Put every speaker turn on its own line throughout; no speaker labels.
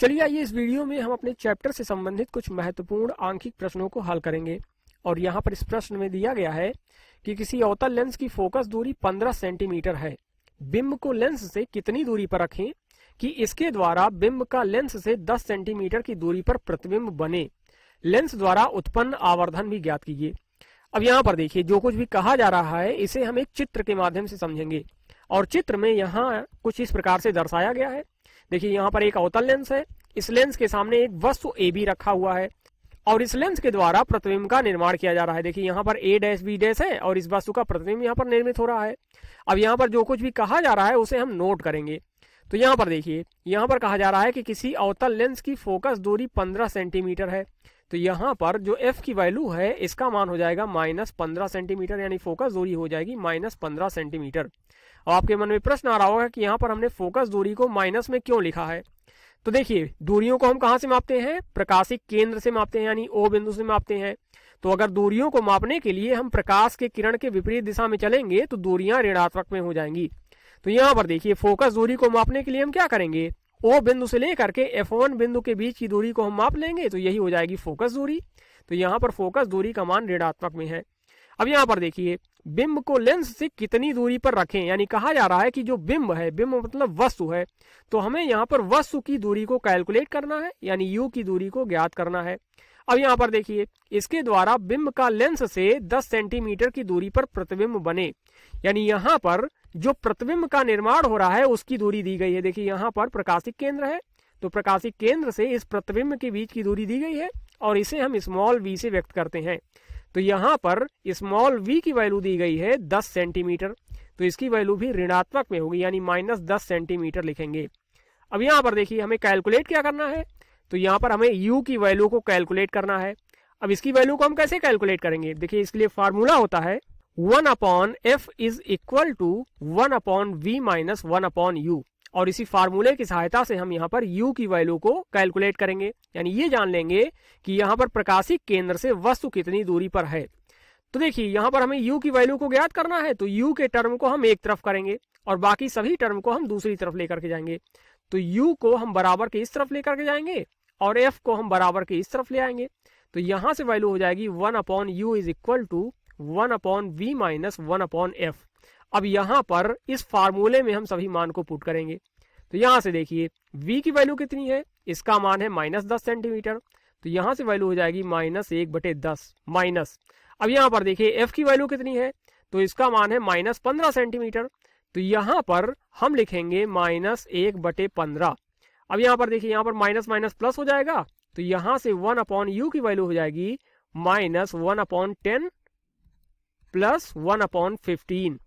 चलिए आइए इस वीडियो में हम अपने चैप्टर से संबंधित कुछ महत्वपूर्ण आंखिक प्रश्नों को हल करेंगे और यहाँ पर इस प्रश्न में दिया गया है कि किसी अवतल लेंस की फोकस दूरी 15 सेंटीमीटर है बिंब को लेंस से कितनी दूरी पर रखें कि इसके द्वारा बिंब का लेंस से 10 सेंटीमीटर की दूरी पर प्रतिबिंब बने लेंस द्वारा उत्पन्न आवर्धन भी ज्ञात कीजिए अब यहाँ पर देखिए जो कुछ भी कहा जा रहा है इसे हम एक चित्र के माध्यम से समझेंगे और चित्र में यहाँ कुछ इस प्रकार से दर्शाया गया है देखिए यहाँ पर एक अवतल लेंस है इस लेंस के सामने एक वस्तु ए बी रखा हुआ है और इस लेंस के द्वारा प्रतिबिंब का निर्माण किया जा रहा है देखिए यहाँ पर ए डैश बी डैश है और इस वस्तु का प्रतिबिंब यहाँ पर निर्मित हो रहा है अब यहाँ पर जो कुछ भी कहा जा रहा है उसे हम नोट करेंगे तो यहाँ पर देखिए यहाँ पर कहा जा रहा है कि किसी अवतल लेंस की फोकस दूरी पंद्रह सेंटीमीटर है तो यहाँ पर जो एफ की वैल्यू है इसका मान हो जाएगा माइनस पंद्रह सेंटीमीटर यानी फोकस दूरी हो जाएगी माइनस पंद्रह सेंटीमीटर और आपके मन में प्रश्न आ रहा होगा कि यहाँ पर हमने फोकस दूरी को माइनस में क्यों लिखा है तो देखिए दूरियों को हम कहां से मापते हैं प्रकाशिक केंद्र से मापते हैं यानी ओ बिंदु से मापते हैं तो अगर दूरियों को मापने के लिए हम प्रकाश के किरण के विपरीत दिशा में चलेंगे तो दूरियां ऋणात्मक में हो जाएंगी तो यहाँ पर देखिए फोकस दूरी को मापने के लिए हम क्या करेंगे ओ बिंदु से लेकर के एफ वन बिंदु के बीच की दूरी को हम माप लेंगे तो यही हो जाएगी फोकस दूरी तो यहाँ पर फोकस दूरी का मान ऋणात्मक में है अब यहाँ पर देखिए बिंब को लेंस से कितनी दूरी पर रखें यानी कहा जा रहा है कि जो बिंब है बिंब मतलब वस्तु है तो हमें यहाँ पर वस्तु की दूरी को कैलकुलेट करना है यानी यू की दूरी को ज्ञात करना है अब यहाँ पर देखिए इसके द्वारा बिंब का लेंस से 10 सेंटीमीटर की दूरी पर प्रतिबिंब बने यानी यहाँ पर जो प्रतिबिंब का निर्माण हो रहा है उसकी दूरी दी गई है देखिए यहाँ पर प्रकाशिक केंद्र है तो प्रकाशिक केंद्र से इस प्रतिबिंब के बीच की दूरी दी गई है और इसे हम स्मॉल वी से व्यक्त करते हैं तो यहाँ पर स्मॉल वी की वैल्यू दी गई है दस सेंटीमीटर तो इसकी वैल्यू भी ऋणात्मक में होगी यानी माइनस दस सेंटीमीटर लिखेंगे अब यहाँ पर देखिए हमें कैलकुलेट क्या करना है तो यहाँ पर हमें यू की वैल्यू को कैलकुलेट करना है अब इसकी वैल्यू को हम कैसे कैलकुलेट करेंगे देखिए इसके लिए फार्मूला होता है one upon F is equal to one upon V minus one upon you और इसी फार्मूले की सहायता से हम यहाँ पर u की वैल्यू को कैलकुलेट करेंगे यानी ये जान लेंगे कि यहाँ पर प्रकाशिक केंद्र से वस्तु कितनी दूरी पर है तो देखिए यहाँ पर हमें u की वैल्यू को ज्ञात करना है तो u के टर्म को हम एक तरफ करेंगे और बाकी सभी टर्म को हम दूसरी तरफ लेकर के जाएंगे तो u को हम बराबर के इस तरफ लेकर के जाएंगे और f को हम बराबर के इस तरफ ले आएंगे तो यहाँ से वैल्यू हो जाएगी one upon U is equal to one upon V minus one upon F अब यहाँ पर इस फार्मूले में हम सभी मान को पुट करेंगे तो यहाँ से देखिए v की वैल्यू कितनी है इसका मान है माइनस दस सेंटीमीटर तो यहाँ से वैल्यू हो जाएगी माइनस एक बटे दस माइनस अब यहां पर देखिए f की वैल्यू कितनी है तो इसका मान है माइनस पंद्रह सेंटीमीटर तो यहाँ पर हम लिखेंगे माइनस एक बटे पंद्रह अब यहाँ पर देखिए यहाँ पर माइनस माइनस प्लस हो जाएगा तो यहाँ से वन अपॉन यू की वैल्यू हो जाएगी minus one upon ten plus one upon fifteen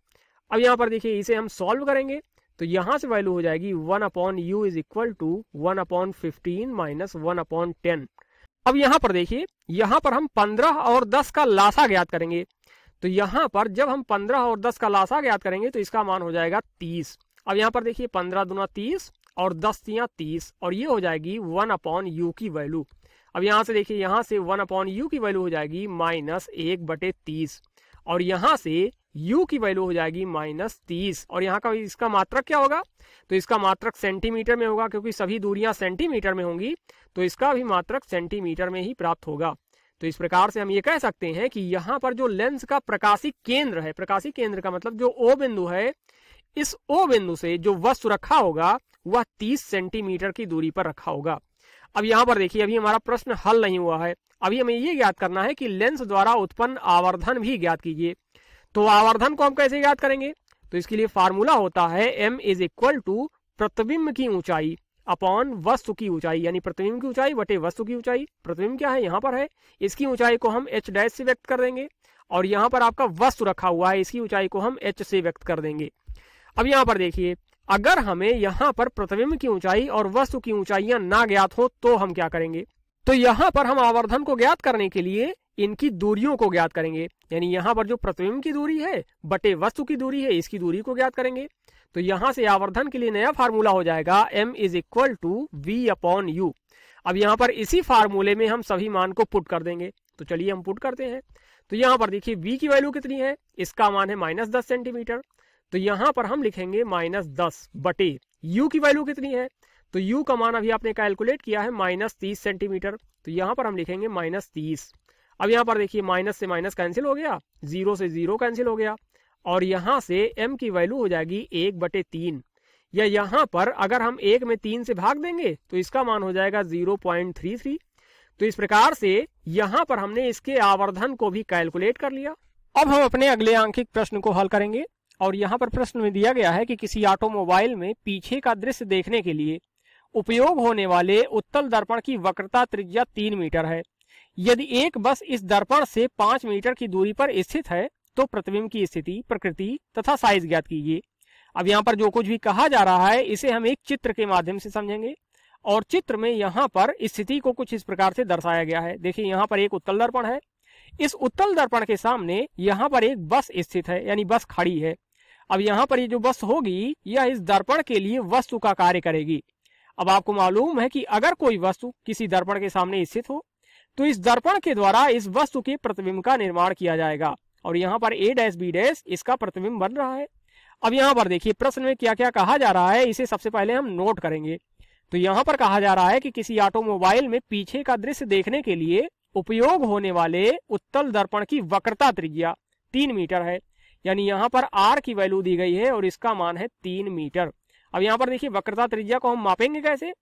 अब यहाँ पर देखिए इसे हम सॉल्व करेंगे तो यहाँ से वैल्यू हो जाएगी one upon U is equal to one upon fifteen minus one upon ten अब यहाँ पर देखिए यहाँ पर हम पंद्रह और दस का लाशा ज्ञात करेंगे तो यहाँ पर जब हम पंद्रह और दस का लाशा ज्ञात करेंगे तो इसका मान हो जाएगा तीस अब यहाँ पर देखिए पंद्रह दुना तीस और दस तिया तीस और ये हो जाएगी वन अपॉन यू की वैल्यू अब यहाँ से देखिए यहाँ से वन अपॉन यू की वैल्यू हो जाएगी माइनस एक बटे तीस और यहाँ से u की वैल्यू हो जाएगी माइनस तीस और यहाँ का इसका मात्रक क्या होगा तो इसका मात्रक सेंटीमीटर में होगा क्योंकि सभी दूरियां सेंटीमीटर में होंगी तो इसका भी मात्रक सेंटीमीटर में ही प्राप्त होगा तो इस प्रकार से हम ये कह सकते हैं कि यहाँ पर जो लेंस का प्रकाशी केंद्र है प्रकाशी केंद्र का मतलब जो ओ बिंदु है इस ओ बिंदु से जो वस्तु रखा होगा वह तीस सेंटीमीटर की दूरी पर रखा होगा अब यहाँ पर देखिए अभी हमारा प्रश्न हल नहीं हुआ है अभी हमें ये ज्ञात करना है कि लेंस द्वारा उत्पन्न आवर्धन भी ज्ञात कीजिए तो आवर्धन को हम कैसे ज्ञात करेंगे तो इसके लिए फार्मूला होता है एम इज इक्वल टू प्रतिबिंब की ऊंचाई अपॉन वस्तु की ऊंचाई यानी प्रतिबिंब की ऊंचाई बटे वस्तु की ऊंचाई प्रतिबिंब क्या है यहाँ पर है इसकी ऊंचाई को हम एच डैश से व्यक्त कर देंगे और यहाँ पर आपका वस्तु रखा हुआ है इसकी ऊंचाई को हम एच से व्यक्त कर देंगे अब यहाँ पर देखिए अगर हमें यहाँ पर प्रतिबिंब की ऊंचाई और वस्तु की ऊंचाइयां ना ज्ञात हो तो हम क्या करेंगे तो यहां पर हम आवर्धन को ज्ञात करने के लिए इनकी दूरियों को ज्ञात करेंगे यानी यहां पर जो प्रतिबिंब की दूरी है बटे वस्तु की दूरी है इसकी दूरी को ज्ञात करेंगे तो यहां से आवर्धन के लिए नया फार्मूला हो जाएगा m is equal to we upon you अब यहां पर इसी फार्मूले में हम सभी मान को पुट कर देंगे तो चलिए हम पुट करते हैं तो यहां पर देखिए v की वैल्यू कितनी है इसका मान है माइनस दस सेंटीमीटर तो यहां पर हम लिखेंगे माइनस दस बटे यू की वैल्यू कितनी है तो यू का मान अभी आपने कैलकुलेट किया है माइनस तीस सेंटीमीटर तो यहाँ पर हम लिखेंगे माइनस तीस अब यहाँ पर देखिए माइनस से माइनस कैंसिल हो गया जीरो से जीरो कैंसिल हो गया और यहाँ से m की वैल्यू हो जाएगी एक बटे तीन या यहाँ पर अगर हम एक में तीन से भाग देंगे तो इसका मान हो जाएगा जीरो पॉइंट थ्री थ्री तो इस प्रकार से यहाँ पर हमने इसके आवर्धन को भी कैलकुलेट कर लिया अब हम अपने अगले आंकिक प्रश्न को हल करेंगे और यहाँ पर प्रश्न में दिया गया है कि किसी ऑटोमोबाइल में पीछे का दृश्य देखने के लिए उपयोग होने वाले उत्तल दर्पण की वक्रता त्रिज्या तीन मीटर है यदि एक बस इस दर्पण से पांच मीटर की दूरी पर स्थित है तो प्रतिबिंब की स्थिति प्रकृति तथा साइज ज्ञात कीजिए अब यहाँ पर जो कुछ भी कहा जा रहा है इसे हम एक चित्र के माध्यम से समझेंगे और चित्र में यहाँ पर स्थिति को कुछ इस प्रकार से दर्शाया गया है देखिए यहाँ पर एक उत्तल दर्पण है इस उत्तल दर्पण के सामने यहाँ पर एक बस स्थित है यानी बस खड़ी है अब यहाँ पर ये जो बस होगी यह इस दर्पण के लिए वस्तु का कार्य करेगी अब आपको मालूम है कि अगर कोई वस्तु किसी दर्पण के सामने स्थित हो तो इस दर्पण के द्वारा इस वस्तु के प्रतिबिंब का निर्माण किया जाएगा और यहाँ पर ए डैश बी डैश इसका प्रतिबिंब बन रहा है अब यहाँ पर देखिए प्रश्न में क्या क्या कहा जा रहा है इसे सबसे पहले हम नोट करेंगे तो यहाँ पर कहा जा रहा है कि किसी ऑटोमोबाइल में पीछे का दृश्य देखने के लिए उपयोग होने वाले उत्तल दर्पण की वक्रता त्रिज्या तीन मीटर है यानी यहाँ पर आर की वैल्यू दी गई है और इसका मान है तीन मीटर अब यहाँ पर देखिए वक्रता त्रिज्या को हम मापेंगे कैसे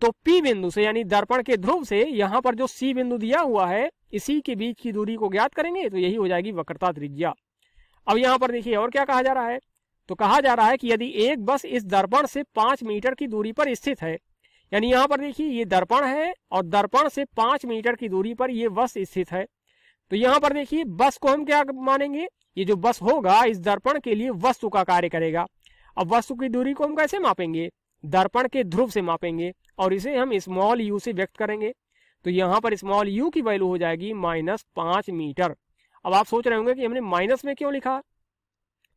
तो P बिंदु से यानी दर्पण के ध्रुव से यहाँ पर जो C बिंदु दिया हुआ है इसी के बीच की दूरी को ज्ञात करेंगे तो यही हो जाएगी वक्रता त्रिज्या अब यहाँ पर देखिए और क्या कहा जा रहा है तो कहा जा रहा है कि यदि एक बस इस दर्पण से पांच मीटर की दूरी पर स्थित है यानी यहाँ पर देखिए ये दर्पण है और दर्पण से पांच मीटर की दूरी पर ये बस स्थित है तो यहाँ पर देखिए बस को हम क्या मानेंगे ये जो बस होगा इस दर्पण के लिए वस्तु का कार्य करेगा अब वस्तु की दूरी को हम कैसे मापेंगे दर्पण के ध्रुव से मापेंगे और इसे हम स्मॉल यू से व्यक्त करेंगे तो यहाँ पर स्मॉल यू की वैल्यू हो जाएगी माइनस पांच मीटर अब आप सोच रहे होंगे कि हमने माइनस में क्यों लिखा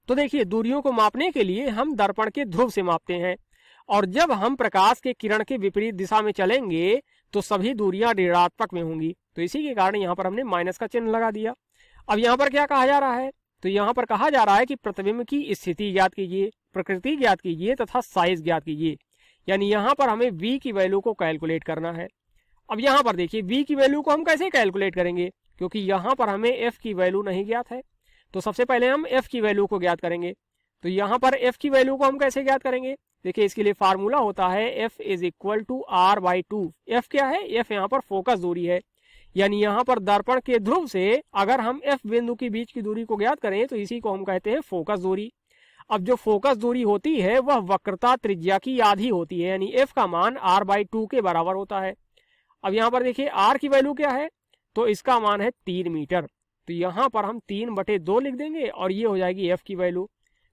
तो देखिए दूरियों को मापने के लिए हम दर्पण के ध्रुव से मापते हैं और जब हम प्रकाश के किरण के विपरीत दिशा में चलेंगे तो सभी दूरियां ऋणात्मक में होंगी तो इसी के कारण यहाँ पर हमने माइनस का चिन्ह लगा दिया अब यहाँ पर क्या कहा जा रहा है तो यहाँ पर कहा जा रहा है कि प्रतिबिंब की स्थिति याद कीजिए प्रकृति ज्ञात कीजिए तथा साइज ज्ञात कीजिए यानी यहाँ पर हमें वी की वैल्यू को कैलकुलेट करना है अब यहाँ पर देखिए वी की वैल्यू को हम कैसे कैलकुलेट करेंगे क्योंकि यहाँ पर हमें एफ की वैल्यू नहीं ज्ञात है तो सबसे पहले हम एफ की वैल्यू को ज्ञात करेंगे तो यहाँ पर एफ की वैल्यू को हम कैसे ज्ञात करेंगे देखिए इसके लिए फार्मूला होता है F is equal to R by two F क्या है एफ यहाँ पर फोकस दूरी है यानी यहाँ पर दर्पण के ध्रुव से अगर हम एफ बिंदु के बीच की दूरी को ज्ञात करें तो इसी को हम कहते हैं फोकस दूरी अब जो फोकस दूरी होती है वह वक्रता त्रिज्या की आधी होती है यानी एफ का मान आर बाई टू के बराबर होता है अब यहाँ पर देखिए आर की वैल्यू क्या है तो इसका मान है तीन मीटर तो यहाँ पर हम तीन बटे दो लिख देंगे और ये हो जाएगी एफ की वैल्यू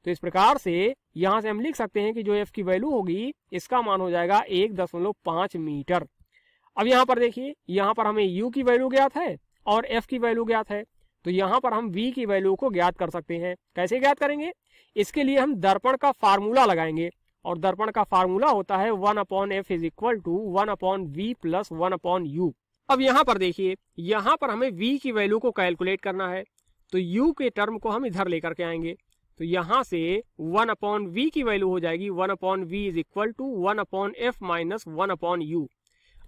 तो इस प्रकार से यहाँ से हम लिख सकते हैं कि जो एफ की वैल्यू होगी इसका मान हो जाएगा एक दशमलव पांच मीटर अब यहाँ पर देखिए यहाँ पर हमें यू की वैल्यू ज्ञात है और एफ की वैल्यू ज्ञात है तो यहाँ पर हम वी की वैल्यू को ज्ञात कर सकते हैं कैसे ज्ञात करेंगे इसके लिए हम दर्पण का फार्मूला लगाएंगे और दर्पण का फार्मूला होता है one upon F is equal to one upon v plus one upon you अब यहाँ पर देखिए यहाँ पर हमें वी की वैल्यू को कैलकुलेट करना है तो यू के टर्म को हम इधर लेकर के आएंगे तो यहाँ से वन अपॉन वी की वैल्यू हो जाएगी one upon v is equal to one upon f minus one upon you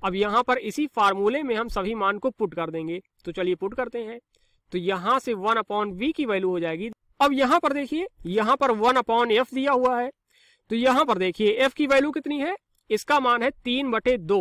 अब यहाँ पर इसी फार्मूले में हम सभी मान को पुट कर देंगे तो चलिए पुट करते हैं तो यहाँ से वन अपॉन वी की वैल्यू हो जाएगी अब यहां पर देखिए यहां पर वन अपॉन एफ दिया हुआ है तो यहां पर देखिए एफ की वैल्यू कितनी है इसका मान है तीन बटे दो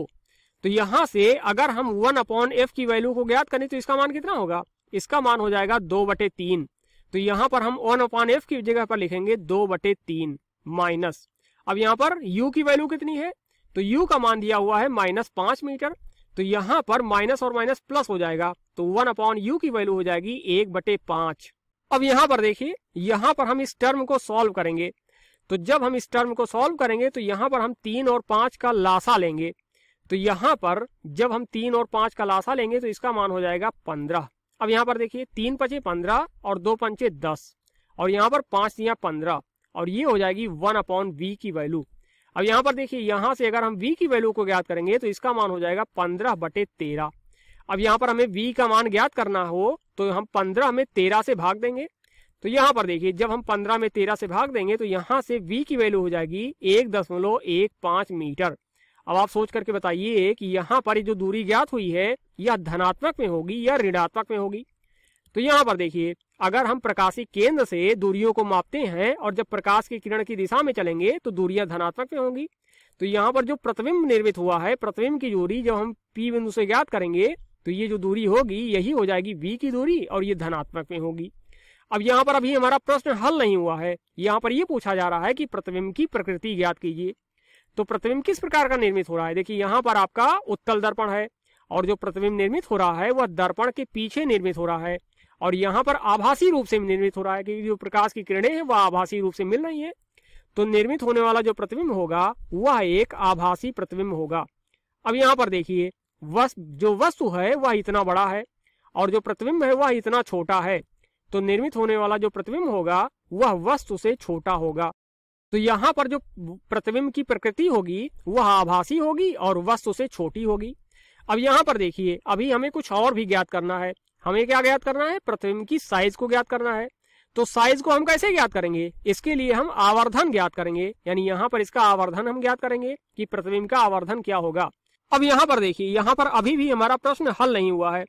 तो यहां से अगर हम वन अपॉन एफ की वैल्यू को ज्ञात करें तो इसका मान कितना होगा इसका मान हो जाएगा दो बटे तीन तो यहां पर हम वन अपॉन एफ की जगह पर लिखेंगे दो बटे तीन माइनस अब यहां पर यू की वैल्यू कितनी है तो यू का मान दिया हुआ है माइनस पांच मीटर तो यहां पर माइनस और माइनस प्लस हो जाएगा तो वन अपॉन यू की वैल्यू हो जाएगी एक बटे पांच अब यहां पर देखिए यहां पर हम इस टर्म को सॉल्व करेंगे तो जब हम इस टर्म को सॉल्व करेंगे तो यहां पर हम तीन और पांच का लासा लेंगे तो यहां पर जब हम तीन और पांच का लासा लेंगे तो इसका मान हो जाएगा पंद्रह अब यहां पर देखिए तीन पचे पंद्रह और दो पंचे दस और यहां पर पांच दिया पंद्रह और ये हो जाएगी वन अपॉन वी की वैल्यू अब यहां पर देखिए यहां से अगर हम वी की वैल्यू को ज्ञात करेंगे तो इसका मान हो जाएगा पंद्रह बटे तेरह अब यहाँ पर हमें वी का मान ज्ञात करना हो तो हम पंद्रह में तेरह से भाग देंगे तो यहाँ पर देखिए जब हम पंद्रह में तेरह से भाग देंगे तो यहाँ से वी की वैल्यू हो जाएगी एक दशमलव एक पांच मीटर अब आप सोच करके बताइए कि यहाँ पर जो दूरी ज्ञात हुई है यह धनात्मक में होगी या ऋणात्मक में होगी तो यहाँ पर देखिए अगर हम प्रकाशी केंद्र से दूरियों को मापते हैं और जब प्रकाश की किरण की दिशा में चलेंगे तो दूरियां धनात्मक में होंगी तो यहाँ पर जो प्रतिबिंब निर्मित हुआ है प्रतिबिंब की दूरी जब हम पी बिंदु से ज्ञात करेंगे तो ये जो दूरी होगी यही हो जाएगी बी की दूरी और ये धनात्मक में होगी अब यहाँ पर अभी हमारा प्रश्न हल नहीं हुआ है यहाँ पर ये पूछा जा रहा है कि प्रतिबिंब की प्रकृति ज्ञात कीजिए तो प्रतिबिंब किस प्रकार का निर्मित हो रहा है देखिए यहाँ पर आपका उत्तल दर्पण है और जो प्रतिबिंब निर्मित हो रहा है वह दर्पण के पीछे निर्मित हो रहा है और यहाँ पर आभासी रूप से निर्मित हो रहा है क्योंकि जो प्रकाश की किरणें हैं वह आभासी रूप से मिल रही है तो निर्मित होने वाला जो प्रतिबिंब होगा वह एक आभासी प्रतिबिंब होगा अब यहाँ पर देखिए वस, जो वस्तु है वह इतना बड़ा है और जो प्रतिबिंब है वह इतना छोटा है तो निर्मित होने वाला जो प्रतिबिंब होगा वह वस्तु से छोटा होगा तो यहाँ पर जो प्रतिबिंब की प्रकृति होगी वह आभासी होगी और वस्तु से छोटी होगी अब यहाँ पर देखिए अभी हमें कुछ और भी ज्ञात करना है हमें क्या ज्ञात करना है प्रतिबिंब की साइज को ज्ञात करना है तो साइज को हम कैसे ज्ञात करेंगे इसके लिए हम आवर्धन ज्ञात करेंगे यानी यहाँ पर इसका आवर्धन हम ज्ञात करेंगे कि प्रतिबिंब का आवर्धन क्या होगा अब यहाँ पर देखिए यहाँ पर अभी भी हमारा प्रश्न हल नहीं हुआ है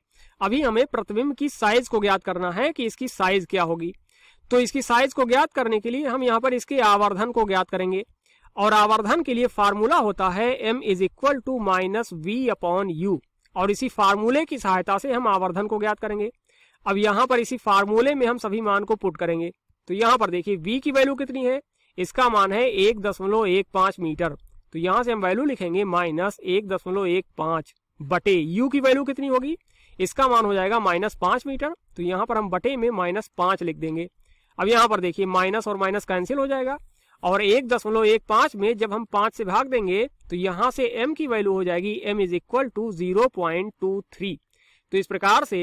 अभी हमें प्रतिबिंब की साइज को ज्ञात करना है कि इसकी साइज क्या होगी तो इसकी साइज को ज्ञात करने के लिए हम यहाँ पर इसके आवर्धन को ज्ञात करेंगे और आवर्धन के लिए फार्मूला होता है m is equal to minus v upon you और इसी फार्मूले की सहायता से हम आवर्धन को ज्ञात करेंगे अब यहाँ पर इसी फार्मूले में हम सभी मान को पुट करेंगे तो यहाँ पर देखिए v की वैल्यू कितनी है इसका मान है एक दशमलव एक पांच मीटर तो यहां से हम वैल्यू लिखेंगे माइनस एक दशमलव एक पांच बटे यू की वैल्यू कितनी होगी इसका मान हो जाएगा माइनस पांच मीटर तो यहां पर हम बटे में माइनस पांच लिख देंगे अब यहां पर देखिए माइनस और माइनस कैंसिल हो जाएगा और एक दशमलव एक पांच में जब हम पांच से भाग देंगे तो यहां से एम की वैल्यू हो जाएगी m is equal to zero point two three तो इस प्रकार से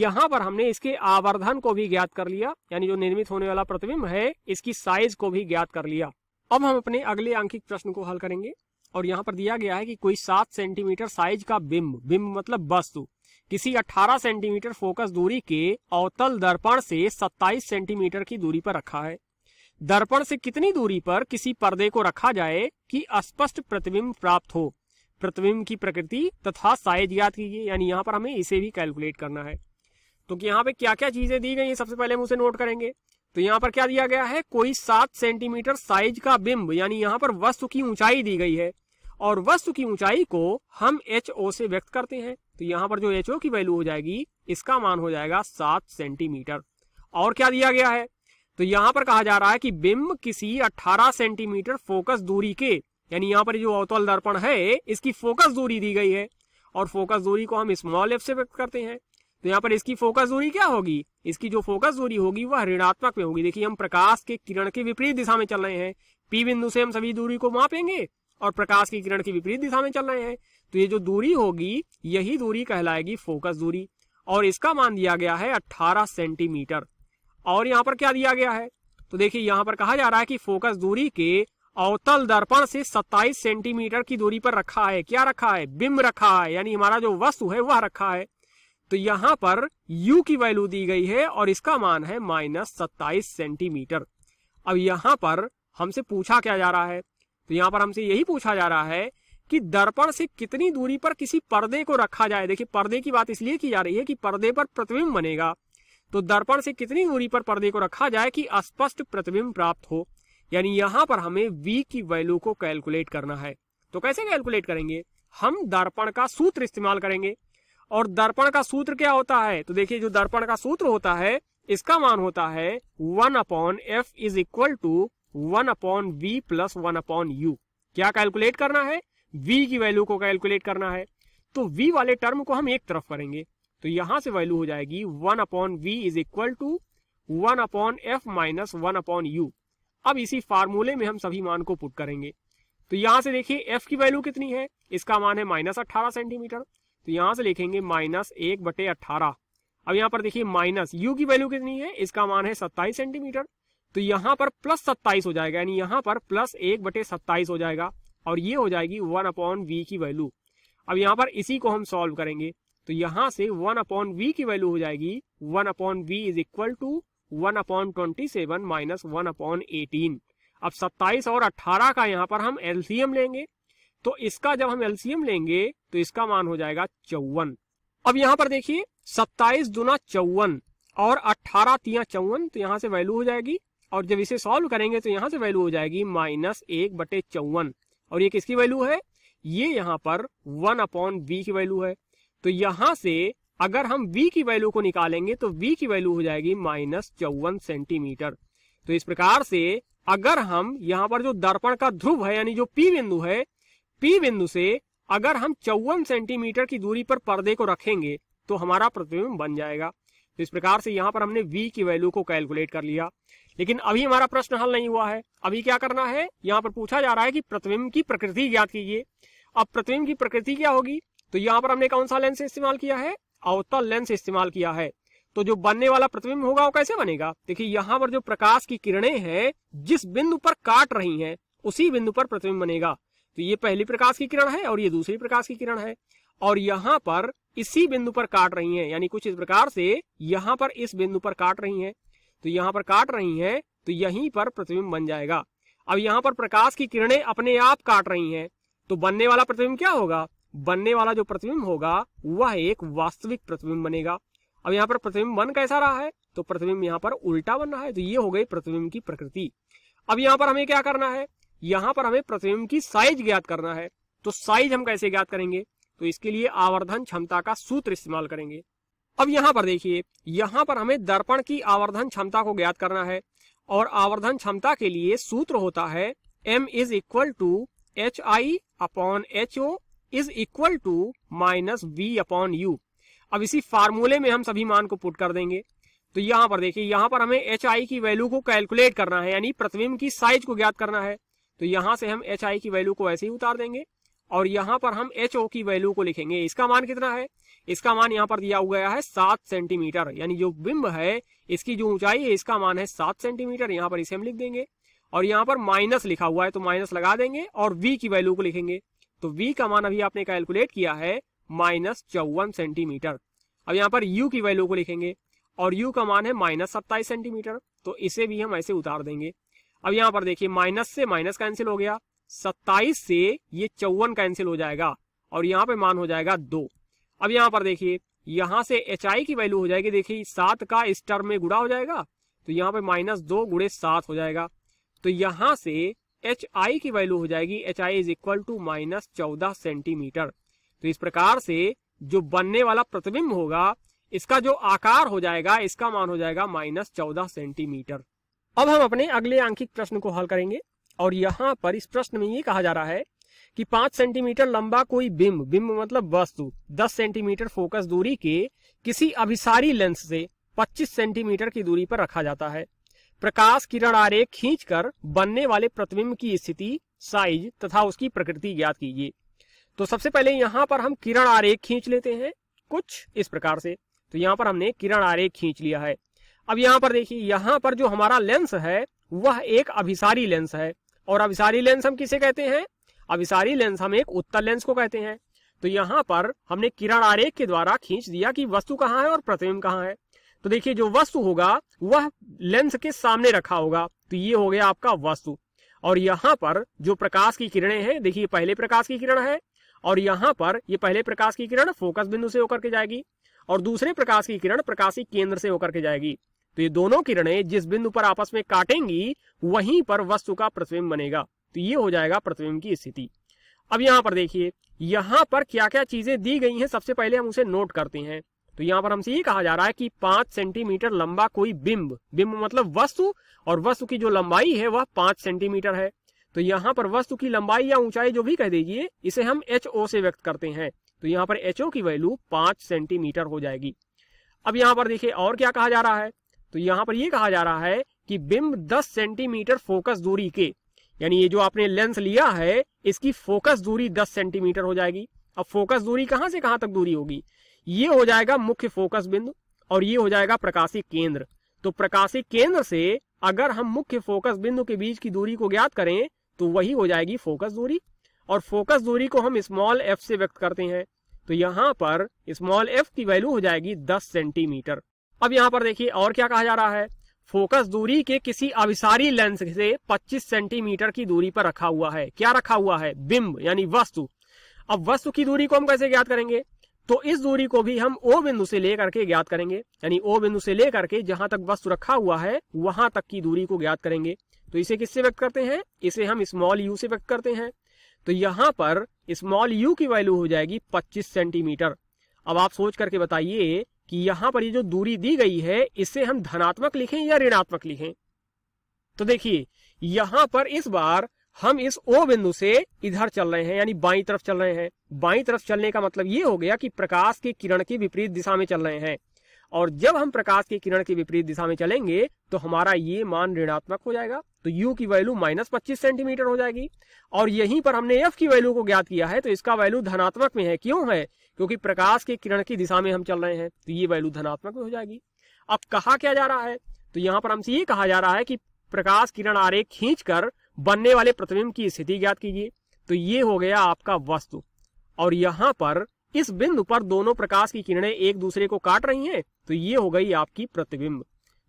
यहां पर हमने इसके आवर्धन को भी ज्ञात कर लिया यानी जो निर्मित होने वाला प्रतिबिंब है इसकी साइज को भी ज्ञात कर लिया अब हम अपने अगले आंकिक प्रश्न को हल करेंगे और यहाँ पर दिया गया है कि कोई सात सेंटीमीटर साइज का बिंब बिंब मतलब वस्तु किसी 18 सेंटीमीटर फोकस दूरी के अवतल दर्पण से 27 सेंटीमीटर की दूरी पर रखा है दर्पण से कितनी दूरी पर किसी पर्दे को रखा जाए कि स्पष्ट प्रतिबिंब प्राप्त हो प्रतिबिंब की प्रकृति तथा साइज याद कीजिए यानी यहाँ पर हमें इसे भी कैलकुलेट करना है तो यहाँ पे क्या क्या चीजें दी गई है सबसे पहले हम उसे नोट करेंगे तो यहाँ पर क्या दिया गया है कोई सात सेंटीमीटर साइज का बिंब यानी यहाँ पर वस्तु की ऊंचाई दी गई है और वस्तु की ऊंचाई को हम एच ओ से व्यक्त करते हैं तो यहाँ पर जो एच ओ की वैल्यू हो जाएगी इसका मान हो जाएगा सात सेंटीमीटर और क्या दिया गया है तो यहाँ पर कहा जा रहा है कि बिंब किसी 18 सेंटीमीटर फोकस दूरी के यानी यहाँ पर जो अवतल दर्पण है इसकी फोकस दूरी दी गई है और फोकस दूरी को हम स्मॉल एफ से व्यक्त करते हैं तो यहाँ पर इसकी फोकस दूरी क्या होगी इसकी जो फोकस दूरी होगी वह ऋणात्मक में होगी देखिए हम प्रकाश के किरण के विपरीत दिशा में चल रहे हैं पी बिंदु से हम सभी दूरी को मापेंगे और प्रकाश की किरण की विपरीत दिशा में चल रहे हैं तो ये जो दूरी होगी यही दूरी कहलाएगी फोकस दूरी और इसका मान दिया गया है 18 सेंटीमीटर और यहाँ पर क्या दिया गया है तो देखिए यहाँ पर कहा जा रहा है कि फोकस दूरी के अवतल दर्पण से 27 सेंटीमीटर की दूरी पर रखा है क्या रखा है बिम रखा है यानी हमारा जो वस्तु है वह रखा है तो यहां पर u की वैल्यू दी गई है और इसका मान है माइनस सत्ताईस सेंटीमीटर अब यहां पर हमसे पूछा क्या जा रहा है तो यहां पर हमसे यही पूछा जा रहा है कि दर्पण से कितनी दूरी पर किसी पर्दे को रखा जाए देखिए पर्दे की बात इसलिए की जा रही है कि पर्दे पर प्रतिबिंब बनेगा तो दर्पण से कितनी दूरी पर पर्दे को रखा जाए कि स्पष्ट प्रतिबिंब प्राप्त हो यानी यहां पर हमें v की वैल्यू को कैलकुलेट करना है तो कैसे कैलकुलेट करेंगे हम दर्पण का सूत्र इस्तेमाल करेंगे और दर्पण का सूत्र क्या होता है तो देखिए जो दर्पण का सूत्र होता है इसका मान होता है one upon F is equal to one upon v plus one upon u क्या कैलकुलेट करना है v की वैल्यू को कैलकुलेट करना है तो v वाले टर्म को हम एक तरफ करेंगे तो यहां से वैल्यू हो जाएगी one upon v is equal to one upon f minus one upon you अब इसी फार्मूले में हम सभी मान को पुट करेंगे तो यहां से देखिए f की वैल्यू कितनी है इसका मान है माइनस अट्ठारह सेंटीमीटर तो यहाँ से लिखेंगे माइनस एक बटे अट्ठारह अब यहाँ पर देखिए माइनस यू की वैल्यू कितनी है इसका मान है सत्ताईस सेंटीमीटर तो यहाँ पर प्लस सत्ताईस हो जाएगा यानी यहां पर प्लस एक बटे सत्ताईस हो जाएगा और ये हो जाएगी वन अपॉन वी की वैल्यू अब यहाँ पर इसी को हम सॉल्व करेंगे तो यहाँ से वन अपॉन वी की वैल्यू हो जाएगी one upon v is equal to one upon twenty seven minus one upon eighteen अब सत्ताईस और अट्ठारह का यहां पर हम एल्सियम लेंगे तो इसका जब हम एलसीएम लेंगे तो इसका मान हो जाएगा चौवन अब यहां पर देखिए सत्ताईस दुना चौवन और अट्ठारह तिया चौवन तो यहां से वैल्यू हो जाएगी और जब इसे सॉल्व करेंगे तो यहां से वैल्यू हो जाएगी माइनस एक बटे चौवन और ये किसकी वैल्यू है ये यहाँ पर वन अपॉन बी की वैल्यू है तो यहां से अगर हम वी की वैल्यू को निकालेंगे तो वी की वैल्यू हो जाएगी माइनस चौवन सेंटीमीटर तो इस प्रकार से अगर हम यहाँ पर जो दर्पण का ध्रुव है यानी जो पी बिंदु है पी बिंदु से अगर हम चौवन सेंटीमीटर की दूरी पर पर्दे को रखेंगे तो हमारा प्रतिबिंब बन जाएगा तो इस प्रकार से यहाँ पर हमने v की वैल्यू को कैलकुलेट कर लिया लेकिन अभी हमारा प्रश्न हल नहीं हुआ है अभी क्या करना है यहाँ पर पूछा जा रहा है कि प्रतिबिंब की प्रकृति ज्ञात कीजिए अब प्रतिबिंब की प्रकृति क्या होगी तो यहाँ पर हमने कौन सा लेंस इस्तेमाल किया है अवतल लेंस इस्तेमाल किया है तो जो बनने वाला प्रतिबिंब होगा वो कैसे बनेगा देखिए यहाँ पर जो प्रकाश की किरणें हैं जिस बिंदु पर काट रही हैं उसी बिंदु पर प्रतिबिंब बनेगा तो ये पहली प्रकाश की किरण है और ये दूसरी प्रकाश की किरण है और यहाँ पर इसी बिंदु पर काट रही है यानी कुछ इस प्रकार से यहाँ पर इस बिंदु पर काट रही है तो यहाँ पर काट रही है तो यहीं पर प्रतिबिंब बन जाएगा अब यहाँ पर प्रकाश की किरणें अपने आप काट रही हैं तो बनने वाला प्रतिबिंब क्या होगा बनने वाला जो प्रतिबिंब होगा वह एक वास्तविक प्रतिबिंब बनेगा अब यहाँ पर प्रतिबिंब बन कैसा रहा है तो प्रतिबिंब यहाँ पर उल्टा बन रहा है तो ये हो गई प्रतिबिंब की प्रकृति अब यहाँ पर हमें क्या करना है यहां पर हमें प्रतिबिंब की साइज ज्ञात करना है तो साइज हम कैसे ज्ञात करेंगे तो इसके लिए आवर्धन क्षमता का सूत्र इस्तेमाल करेंगे अब यहाँ पर देखिए यहां पर हमें दर्पण की आवर्धन क्षमता को ज्ञात करना है और आवर्धन क्षमता के लिए सूत्र होता है m is equal to h i upon h o is equal to minus v upon you अब इसी फार्मूले में हम सभी मान को पुट कर देंगे तो यहाँ पर देखिए यहाँ पर हमें एच आई की वैल्यू को कैलकुलेट करना है यानी प्रतिबिंब की साइज को ज्ञात करना है तो यहाँ से हम एच आई की वैल्यू को ऐसे ही उतार देंगे और यहाँ पर हम एच ओ की वैल्यू को लिखेंगे इसका मान कितना है इसका मान यहाँ पर दिया हुआ है सात सेंटीमीटर यानी जो बिंब है इसकी जो ऊंचाई है इसका मान है सात सेंटीमीटर यहाँ पर इसे हम लिख देंगे और यहाँ पर माइनस लिखा हुआ है तो माइनस लगा देंगे और वी की वैल्यू को लिखेंगे तो वी का मान अभी आपने कैलकुलेट किया है माइनस चौवन सेंटीमीटर अब यहाँ पर यू की वैल्यू को लिखेंगे और यू का मान है माइनस सत्ताईस सेंटीमीटर तो इसे भी हम ऐसे उतार देंगे अब यहां पर देखिए माइनस से माइनस कैंसिल हो गया सत्ताईस से ये चौवन कैंसिल हो जाएगा और यहाँ पे मान हो जाएगा दो अब यहाँ पर देखिए यहाँ से एच आई की वैल्यू हो जाएगी देखिए सात का इस टर्म में गुड़ा हो जाएगा तो यहाँ पे माइनस दो गुड़े सात हो जाएगा तो यहाँ से एच आई की वैल्यू हो जाएगी h i is equal to minus चौदह सेंटीमीटर तो इस प्रकार से जो बनने वाला प्रतिबिंब होगा इसका जो आकार हो जाएगा इसका मान हो जाएगा माइनस चौदह सेंटीमीटर अब हम अपने अगले आंकिक प्रश्न को हल करेंगे और यहाँ पर इस प्रश्न में ये कहा जा रहा है कि पांच सेंटीमीटर लंबा कोई बिंब बिंब मतलब वस्तु दस सेंटीमीटर फोकस दूरी के किसी अभिसारी लेंस से पच्चीस सेंटीमीटर की दूरी पर रखा जाता है प्रकाश किरण आरेख खींचकर बनने वाले प्रतिबिंब की स्थिति साइज तथा उसकी प्रकृति ज्ञात कीजिए तो सबसे पहले यहाँ पर हम किरण आरेख खींच लेते हैं कुछ इस प्रकार से तो यहाँ पर हमने किरण आरेख खींच लिया है अब यहाँ पर देखिए यहाँ पर जो हमारा लेंस है वह एक अभिसारी लेंस है और अभिसारी लेंस हम किसे कहते हैं अभिसारी लेंस हम एक उत्तर लेंस को कहते हैं तो यहाँ पर हमने किरण आरेख के द्वारा खींच दिया कि वस्तु कहाँ है और प्रतिबिंब कहाँ है तो देखिए जो वस्तु होगा वह लेंस के सामने रखा होगा तो ये हो गया आपका वस्तु और यहाँ पर जो प्रकाश की किरणें हैं देखिए पहले प्रकाश की किरण है और यहाँ पर ये पहले प्रकाश की किरण फोकस बिंदु से होकर के जाएगी और दूसरे प्रकाश की किरण प्रकाशी केंद्र से होकर के जाएगी तो ये दोनों किरणें जिस बिंदु पर आपस में काटेंगी वहीं पर वस्तु का प्रतिबिंब बनेगा तो ये हो जाएगा प्रतिबिंब की स्थिति अब यहाँ पर देखिए यहाँ पर क्या क्या चीजें दी गई हैं सबसे पहले हम उसे नोट करते हैं तो यहाँ पर हमसे ये कहा जा रहा है कि पांच सेंटीमीटर लंबा कोई बिंब बिंब मतलब वस्तु और वस्तु की जो लंबाई है वह पांच सेंटीमीटर है तो यहाँ पर वस्तु की लंबाई या ऊंचाई जो भी कह दीजिए इसे हम एच से व्यक्त करते हैं तो यहाँ पर एच की वैल्यू पांच सेंटीमीटर हो जाएगी अब यहाँ पर देखिए और क्या कहा जा रहा है तो यहाँ पर यह कहा जा रहा है कि बिंब 10 सेंटीमीटर फोकस दूरी के यानी ये जो आपने लेंस लिया है इसकी फोकस दूरी 10 सेंटीमीटर हो जाएगी अब फोकस दूरी कहाँ से कहाँ तक दूरी होगी ये हो जाएगा मुख्य फोकस बिंदु और ये हो जाएगा प्रकाशी केंद्र तो प्रकाशी केंद्र से अगर हम मुख्य फोकस बिंदु के बीच की दूरी को ज्ञात करें तो वही हो जाएगी फोकस दूरी और फोकस दूरी को हम स्मॉल एफ से व्यक्त करते हैं तो यहाँ पर स्मॉल एफ की वैल्यू हो जाएगी दस सेंटीमीटर अब यहाँ पर देखिए और क्या कहा जा रहा है फोकस दूरी के किसी अभिसारी लेंस से 25 सेंटीमीटर की दूरी पर रखा हुआ है क्या रखा हुआ है बिंब यानी वस्तु अब वस्तु की दूरी को हम कैसे ज्ञात करेंगे तो इस दूरी को भी हम ओ बिंदु से लेकर के ज्ञात करेंगे यानी ओ बिंदु से लेकर के जहां तक वस्तु रखा हुआ है वहां तक की दूरी को ज्ञात करेंगे तो इसे किससे व्यक्त करते हैं इसे हम स्मॉल यू से व्यक्त करते हैं तो यहां पर स्मॉल यू की वैल्यू हो जाएगी 25 सेंटीमीटर अब आप सोच करके बताइए कि यहां पर ये जो दूरी दी गई है इसे हम धनात्मक लिखें या ऋणात्मक लिखें तो देखिए यहां पर इस बार हम इस ओ बिंदु से इधर चल रहे हैं यानी बाई तरफ चल रहे हैं बाई तरफ चलने का मतलब ये हो गया कि प्रकाश के किरण की विपरीत दिशा में चल रहे हैं और जब हम प्रकाश की किरण के विपरीत दिशा में चलेंगे तो हमारा ये मान ऋणात्मक हो जाएगा तो यू की वैल्यू माइनस पच्चीस सेंटीमीटर हो जाएगी और यहीं पर हमने एफ की वैल्यू को ज्ञात किया है तो इसका वैल्यू धनात्मक में है क्यों है क्योंकि प्रकाश की किरण की दिशा में हम चल रहे हैं तो ये वैल्यू धनात्मक में हो जाएगी अब कहा क्या जा रहा है तो यहाँ पर हमसे ये कहा जा रहा है कि प्रकाश किरण आरेख खींचकर बनने वाले प्रतिबिंब की स्थिति ज्ञात कीजिए तो ये हो गया आपका वस्तु और यहाँ पर इस बिंदु पर दोनों प्रकाश की किरणें एक दूसरे को काट रही हैं तो ये हो गई आपकी प्रतिबिंब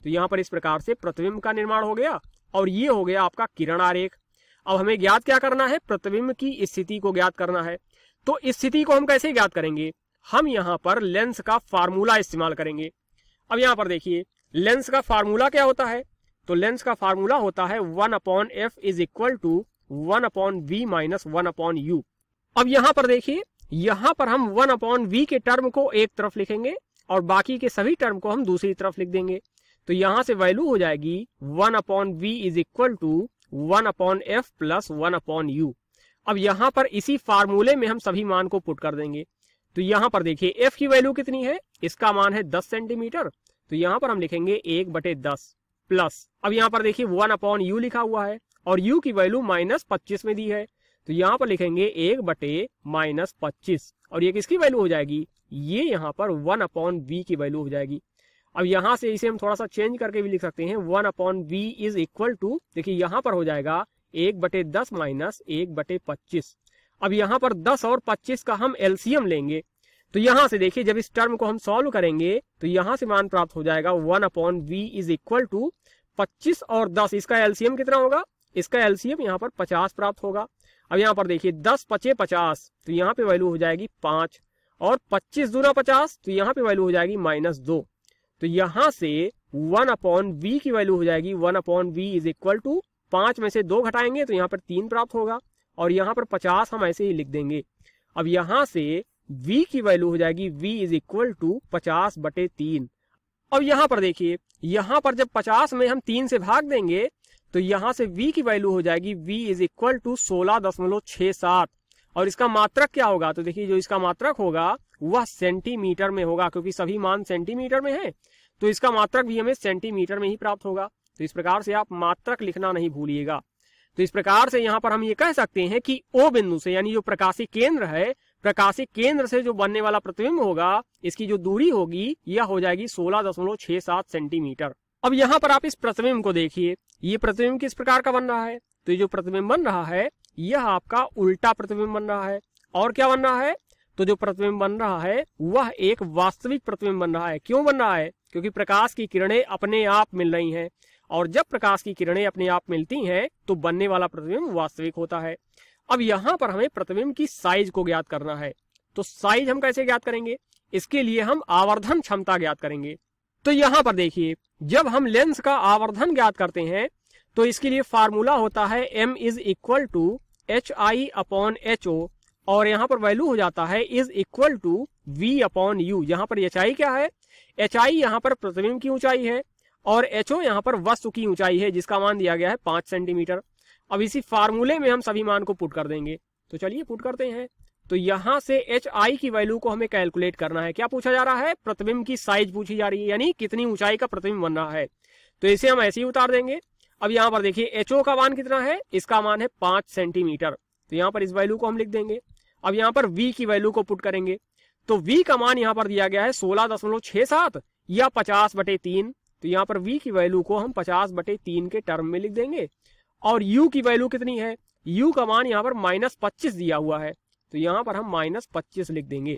तो यहाँ पर इस प्रकार से प्रतिबिंब का निर्माण हो गया और ये हो गया आपका किरण आरेख अब हमें ज्ञात क्या करना है प्रतिबिंब की स्थिति को ज्ञात करना है तो स्थिति को हम कैसे ज्ञात करेंगे हम यहाँ पर लेंस का फार्मूला इस्तेमाल करेंगे अब यहाँ पर देखिए लेंस का फार्मूला क्या होता है तो लेंस का फार्मूला होता है one upon F is equal to one upon b minus one upon you अब यहाँ पर देखिए यहां पर हम वन अपॉन वी के टर्म को एक तरफ लिखेंगे और बाकी के सभी टर्म को हम दूसरी तरफ लिख देंगे तो यहां से वैल्यू हो जाएगी one upon v is equal to one upon f plus one upon you अब यहां पर इसी फार्मूले में हम सभी मान को पुट कर देंगे तो यहां पर देखिए एफ की वैल्यू कितनी है इसका मान है दस सेंटीमीटर तो यहां पर हम लिखेंगे एक बटे दस प्लस अब यहां पर देखिए वन अपॉन यू लिखा हुआ है और यू की वैल्यू माइनस पच्चीस में दी है तो यहाँ पर लिखेंगे एक बटे माइनस पच्चीस और ये किसकी वैल्यू हो जाएगी ये यहाँ पर वन अपॉन बी की वैल्यू हो जाएगी अब यहाँ से इसे हम थोड़ा सा चेंज करके भी लिख सकते हैं one upon b is equal to देखिए यहाँ पर हो जाएगा एक बटे दस माइनस एक बटे पच्चीस अब यहाँ पर दस और पच्चीस का हम एलसीएम लेंगे तो यहाँ से देखिए जब इस टर्म को हम सॉल्व करेंगे तो यहाँ से मान प्राप्त हो जाएगा one upon b is equal to पच्चीस और दस इसका एलसीएम कितना होगा इसका एलसीएम यहाँ पर पचास प्राप्त होगा अब यहाँ पर देखिए दस पचे पचास तो यहाँ पे वैल्यू हो जाएगी पांच और पच्चीस दूना पचास तो यहाँ पे वैल्यू हो जाएगी माइनस दो तो यहाँ से वन अपॉन वी की वैल्यू हो जाएगी one upon v is equal to पांच में से दो घटाएंगे तो यहाँ पर तीन प्राप्त होगा और यहाँ पर पचास हम ऐसे ही लिख देंगे अब यहाँ से v की वैल्यू हो जाएगी v इज इक्वल टू पचास बटे तीन अब यहाँ पर देखिए यहाँ पर जब पचास में हम तीन से भाग देंगे तो यहाँ से वी की वैल्यू हो जाएगी वी इज इक्वल टू सोलह दशमलव छह सात और इसका मात्रक क्या होगा तो देखिए जो इसका मात्रक होगा वह सेंटीमीटर में होगा क्योंकि सभी मान सेंटीमीटर में है तो इसका मात्रक भी हमें सेंटीमीटर में ही प्राप्त होगा तो इस प्रकार से आप मात्रक लिखना नहीं भूलिएगा तो इस प्रकार से यहाँ पर हम ये कह सकते हैं कि ओ बिंदु से यानी जो प्रकाशी केंद्र है प्रकाशी केंद्र से जो बनने वाला प्रतिबिंब होगा इसकी जो दूरी होगी यह हो जाएगी सोलह दशमलव छह सात सेंटीमीटर अब यहाँ पर आप इस प्रतिबिंब को देखिए ये प्रतिबिंब किस प्रकार का बन रहा है तो ये जो प्रतिबिंब बन रहा है यह आपका उल्टा प्रतिबिंब बन रहा है और क्या बन रहा है तो जो प्रतिबिंब बन रहा है वह एक वास्तविक प्रतिबिंब बन रहा है क्यों बन रहा है क्योंकि प्रकाश की किरणें अपने आप मिल रही हैं और जब प्रकाश की किरणें अपने आप मिलती हैं तो बनने वाला प्रतिबिंब वास्तविक होता है अब यहाँ पर हमें प्रतिबिंब की साइज को ज्ञात करना है तो साइज हम कैसे ज्ञात करेंगे इसके लिए हम आवर्धन क्षमता ज्ञात करेंगे तो यहां पर देखिए जब हम लेंस का आवर्धन ज्ञात करते हैं तो इसके लिए फार्मूला होता है m is equal to h i upon h o और यहां पर वैल्यू हो जाता है is equal to we upon u यहां पर एच आई क्या है एच आई यहां पर प्रतिबिंब की ऊंचाई है और एच ओ यहां पर वस्तु की ऊंचाई है जिसका मान दिया गया है पांच सेंटीमीटर अब इसी फार्मूले में हम सभी मान को पुट कर देंगे तो चलिए पुट करते हैं तो यहां से एच आई की वैल्यू को हमें कैलकुलेट करना है क्या पूछा जा रहा है प्रतिबिंब की साइज पूछी जा रही है यानी कितनी ऊंचाई का प्रतिबिंब बन रहा है तो इसे हम ऐसे ही उतार देंगे अब यहां पर देखिए एचओ का मान कितना है इसका मान है पांच सेंटीमीटर तो यहां पर इस वैल्यू को हम लिख देंगे अब यहां पर वी की वैल्यू को पुट करेंगे तो वी का मान यहां पर दिया गया है सोलह दशमलव छह सात या पचास बटे तीन तो यहाँ पर वी की वैल्यू को हम पचास बटे तीन के टर्म में लिख देंगे और यू की वैल्यू कितनी है यू का मान यहाँ पर माइनस पच्चीस दिया हुआ है तो यहाँ पर हम माइनस पच्चीस लिख देंगे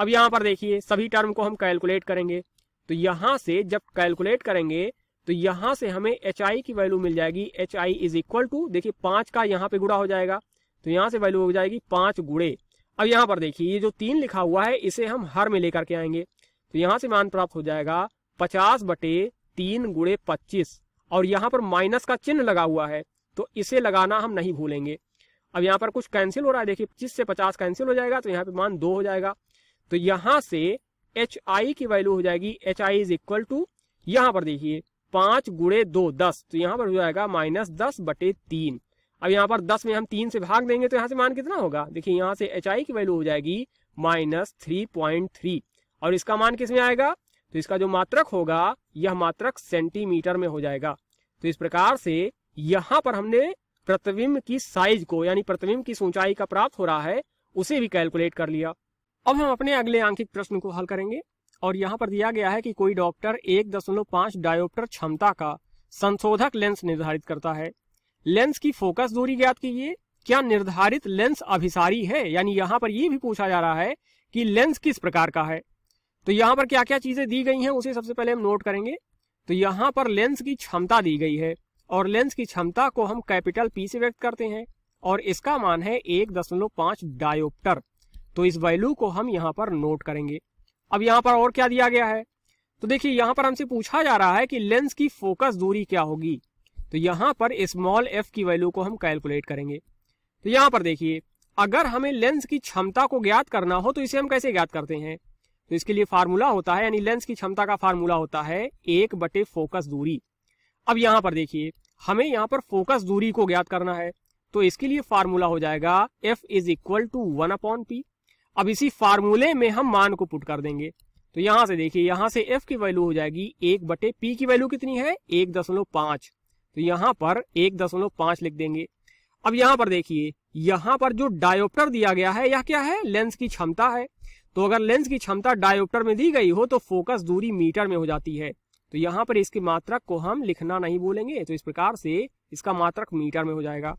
अब यहाँ पर देखिए सभी टर्म को हम कैलकुलेट करेंगे तो यहाँ से जब कैलकुलेट करेंगे तो यहाँ से हमें एच आई की वैल्यू मिल जाएगी h i is equal to देखिए पाँच का यहाँ पे गुड़ा हो जाएगा तो यहाँ से वैल्यू हो जाएगी पाँच गुड़े अब यहाँ पर देखिए ये जो तीन लिखा हुआ है इसे हम हर में लेकर के आएंगे तो यहाँ से मान प्राप्त हो जाएगा पचास बटे तीन गुड़े पच्चीस और यहाँ पर माइनस का चिन्ह लगा हुआ है तो इसे लगाना हम नहीं भूलेंगे अब यहाँ पर कुछ कैंसिल हो रहा है देखिए पच्चीस से पचास कैंसिल हो जाएगा तो यहाँ पे मान दो हो जाएगा तो यहाँ से एच आई की वैल्यू हो जाएगी h i is equal to यहाँ पर देखिए पांच गुड़े दो दस तो यहाँ पर हो जाएगा माइनस दस बटे तीन अब यहाँ पर दस में हम तीन से भाग देंगे तो यहाँ से मान कितना होगा देखिए यहाँ से एच आई की वैल्यू हो जाएगी माइनस थ्री पॉइंट थ्री और इसका मान किस में आएगा तो इसका जो मात्रक होगा यह मात्रक सेंटीमीटर में हो जाएगा तो इस प्रकार से यहाँ पर हमने प्रतिबिंब की साइज को यानी प्रतिबिंब की ऊंचाई का प्राप्त हो रहा है उसे भी कैलकुलेट कर लिया अब हम अपने अगले आंकिक प्रश्न को हल करेंगे और यहाँ पर दिया गया है कि कोई डॉक्टर एक दशमलव पांच डायोप्टर क्षमता का संशोधक लेंस निर्धारित करता है लेंस की फोकस दूरी ज्ञात कीजिए क्या निर्धारित लेंस अभिसारी है यानी यहाँ पर ये भी पूछा जा रहा है कि लेंस किस प्रकार का है तो यहाँ पर क्या क्या चीजें दी गई हैं उसे सबसे पहले हम नोट करेंगे तो यहाँ पर लेंस की क्षमता दी गई है और लेंस की क्षमता को हम कैपिटल पी से व्यक्त करते हैं और इसका मान है एक दशमलव पांच डायोप्टर तो इस वैल्यू को हम यहाँ पर नोट करेंगे अब यहाँ पर और क्या दिया गया है तो देखिए यहाँ पर हमसे पूछा जा रहा है कि लेंस की फोकस दूरी क्या होगी तो यहाँ पर स्मॉल एफ की वैल्यू को हम कैलकुलेट करेंगे तो यहाँ पर देखिए अगर हमें लेंस की क्षमता को ज्ञात करना हो तो इसे हम कैसे ज्ञात करते हैं तो इसके लिए फार्मूला होता है यानी लेंस की क्षमता का फार्मूला होता है एक बटे फोकस दूरी अब यहां पर देखिए हमें यहाँ पर फोकस दूरी को ज्ञात करना है तो इसके लिए फार्मूला हो जाएगा f is equal to one upon p अब इसी फार्मूले में हम मान को पुट कर देंगे तो यहां से देखिए यहां से एफ की वैल्यू हो जाएगी एक बटे पी की वैल्यू कितनी है एक दशमलव पांच तो यहां पर एक दशमलव पांच लिख देंगे अब यहां पर देखिए यहां पर जो डायोप्टर दिया गया है यह क्या है लेंस की क्षमता है तो अगर लेंस की क्षमता डायोप्टर में दी गई हो तो फोकस दूरी मीटर में हो जाती है तो यहाँ पर इसके मात्रक को हम लिखना नहीं बोलेंगे तो इस प्रकार से इसका मात्रक मीटर में हो जाएगा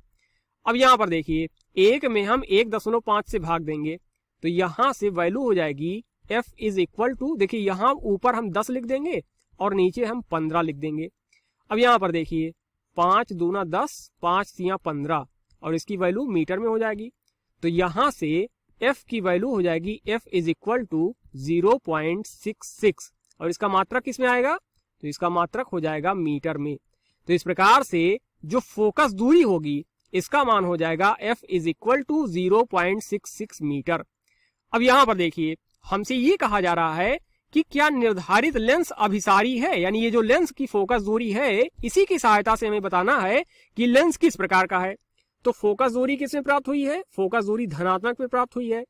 अब यहाँ पर देखिए एक में हम एक दशमलव पांच से भाग देंगे तो यहाँ से वैल्यू हो जाएगी एफ इज इक्वल टू देखिए यहाँ ऊपर हम दस लिख देंगे और नीचे हम पंद्रह लिख देंगे अब यहाँ पर देखिए पांच दूना दस पांच सिया पंद्रह और इसकी वैल्यू मीटर में हो जाएगी तो यहाँ से एफ की वैल्यू हो जाएगी f is equal to zero point six six और इसका मात्रा किस में आएगा तो इसका मात्रक हो जाएगा मीटर में तो इस प्रकार से जो फोकस दूरी होगी इसका मान हो जाएगा f is equal to zero point six six metre अब यहां पर देखिए हमसे ये कहा जा रहा है कि क्या निर्धारित लेंस अभिसारी है यानी ये जो लेंस की फोकस दूरी है इसी की सहायता से हमें बताना है कि लेंस किस प्रकार का है तो फोकस दूरी किसमें प्राप्त हुई है फोकस दूरी धनात्मक में प्राप्त हुई है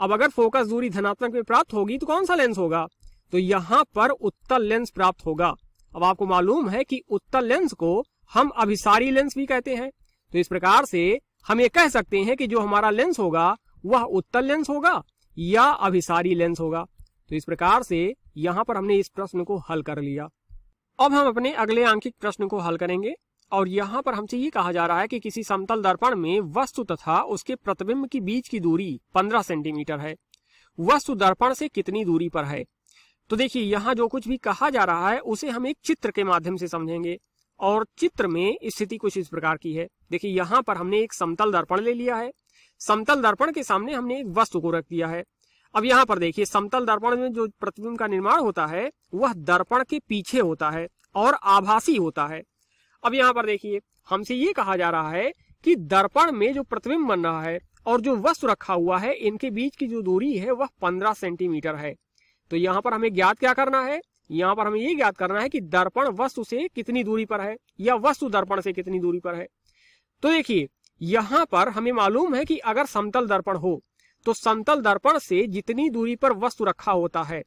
अब अगर फोकस दूरी धनात्मक में प्राप्त होगी तो कौन सा लेंस होगा तो यहाँ पर उत्तल लेंस प्राप्त होगा अब आपको मालूम है कि उत्तल लेंस को हम अभिसारी लेंस भी कहते हैं तो इस प्रकार से हम ये कह सकते हैं कि जो हमारा लेंस होगा वह उत्तल लेंस होगा या अभिसारी लेंस होगा तो इस प्रकार से यहाँ पर हमने इस प्रश्न को हल कर लिया अब हम अपने अगले आंकिक प्रश्न को हल करेंगे और यहाँ पर हमसे ये कहा जा रहा है कि किसी समतल दर्पण में वस्तु तथा उसके प्रतिबिंब की बीच की दूरी 15 सेंटीमीटर है वस्तु दर्पण से कितनी दूरी पर है तो देखिए यहाँ जो कुछ भी कहा जा रहा है उसे हम एक चित्र के माध्यम से समझेंगे और चित्र में स्थिति कुछ इस प्रकार की है देखिए यहाँ पर हमने एक समतल दर्पण ले लिया है समतल दर्पण के सामने हमने एक वस्तु को रख दिया है अब यहाँ पर देखिए समतल दर्पण में जो प्रतिबिंब का निर्माण होता है वह दर्पण के पीछे होता है और आभासी होता है अब यहाँ पर देखिए हमसे ये कहा जा रहा है कि दर्पण में जो प्रतिबिंब बन रहा है और जो वस्तु रखा हुआ है इनके बीच की जो दूरी है वह पंद्रह सेंटीमीटर है तो यहाँ पर हमें ज्ञात क्या करना है यहाँ पर हमें ये ज्ञात करना है कि दर्पण वस्तु से कितनी दूरी पर है या वस्तु दर्पण से कितनी दूरी पर है तो देखिए यहाँ पर हमें मालूम है कि अगर समतल दर्पण हो तो समतल दर्पण से जितनी दूरी पर वस्तु रखा होता है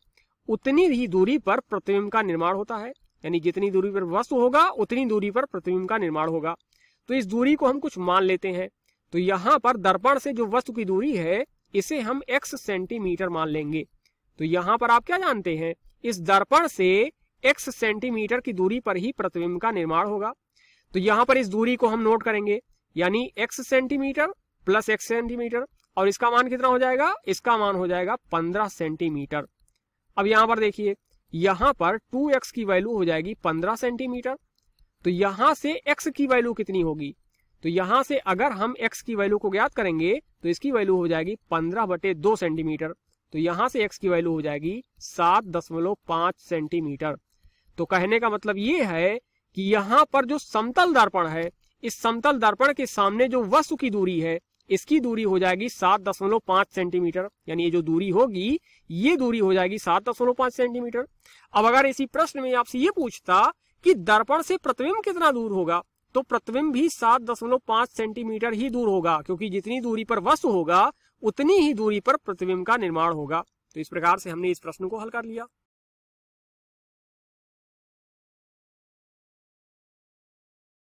उतनी ही दूरी पर प्रतिबिंब का निर्माण होता है यानी जितनी दूरी पर वस्तु होगा उतनी दूरी पर प्रतिबिंब का निर्माण होगा तो इस दूरी को हम कुछ मान लेते हैं तो यहाँ पर दर्पण से जो वस्तु की दूरी है इसे हम एक्स सेंटीमीटर मान लेंगे तो यहाँ पर आप क्या जानते हैं इस दर्पण से x सेंटीमीटर की दूरी पर ही प्रतिबिंब का निर्माण होगा तो यहाँ पर इस दूरी को हम नोट करेंगे यानी x centimetre plus x centimetre और इसका मान कितना हो जाएगा इसका मान हो जाएगा पंद्रह सेंटीमीटर अब यहाँ पर देखिए यहाँ पर 2x की वैल्यू हो जाएगी 15 सेंटीमीटर तो यहाँ से x की वैल्यू कितनी होगी तो यहाँ से अगर हम x की वैल्यू को ज्ञात करेंगे तो इसकी वैल्यू हो जाएगी 15 बटे दो सेंटीमीटर तो यहां से एक्स की वैल्यू हो जाएगी सात दशमलव पांच सेंटीमीटर तो कहने का मतलब ये है कि यहाँ पर जो समतल दर्पण है इस समतल दर्पण के सामने जो वस्तु की दूरी है इसकी दूरी हो जाएगी सात दशमलव पांच सेंटीमीटर यानी ये जो दूरी होगी ये दूरी हो जाएगी सात दशमलव पांच सेंटीमीटर अब अगर इसी प्रश्न में आपसे ये पूछता कि दर्पण से प्रतिबिंब कितना दूर होगा तो प्रतिबिंब भी सात दशमलव पांच सेंटीमीटर ही दूर होगा क्योंकि जितनी दूरी पर वस्तु होगा उतनी ही दूरी पर प्रतिबिंब का निर्माण होगा तो इस प्रकार से हमने इस प्रश्न को हल कर लिया